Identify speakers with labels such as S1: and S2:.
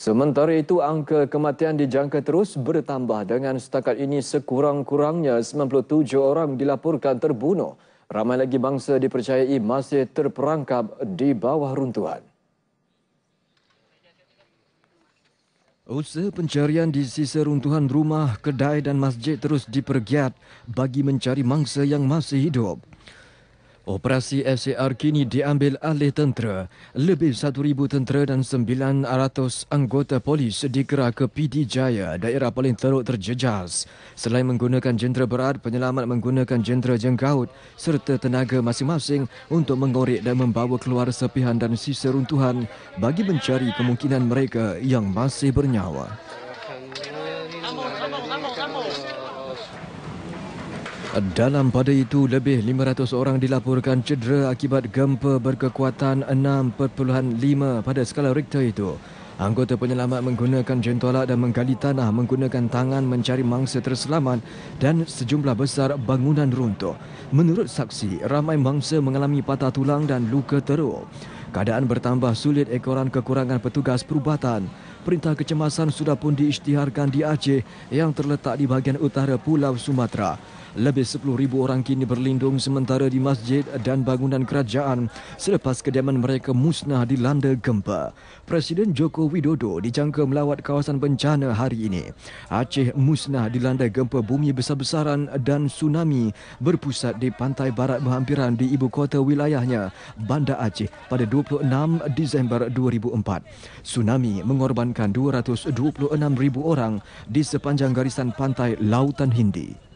S1: Sementara itu, angka kematian dijangka terus bertambah dengan setakat ini sekurang-kurangnya 97 orang dilaporkan terbunuh. Ramai lagi bangsa dipercayai masih terperangkap di bawah runtuhan. Usaha pencarian di sisa runtuhan rumah, kedai dan masjid terus dipergiat bagi mencari mangsa yang masih hidup. Operasi FCR kini diambil alih tentera. Lebih 1,000 tentera dan 900 anggota polis dikera ke PD Jaya, daerah paling teruk terjejas. Selain menggunakan jentera berat, penyelamat menggunakan jentera jengkaut serta tenaga masing-masing untuk mengorek dan membawa keluar sepihan dan sisa runtuhan bagi mencari kemungkinan mereka yang masih bernyawa. Dalam pada itu, lebih 500 orang dilaporkan cedera akibat gempa berkekuatan 6.5 pada skala Richter itu. Anggota penyelamat menggunakan jentolak dan menggali tanah menggunakan tangan mencari mangsa terselamat dan sejumlah besar bangunan runtuh. Menurut saksi, ramai mangsa mengalami patah tulang dan luka teruk. Keadaan bertambah sulit ekoran kekurangan petugas perubatan. Perintah kecemasan sudah pun diisytiharkan di Aceh yang terletak di bahagian utara Pulau Sumatera. Lebih 10,000 orang kini berlindung sementara di masjid dan bangunan kerajaan selepas kediaman mereka musnah dilanda gempa. Presiden Joko Widodo dijangka melawat kawasan bencana hari ini. Aceh musnah dilanda gempa bumi besar-besaran dan tsunami berpusat di pantai barat berhampiran di ibu kota wilayahnya, Bandar Aceh pada 26 Disember 2004. Tsunami mengorbankan 226,000 orang di sepanjang garisan pantai Lautan Hindi.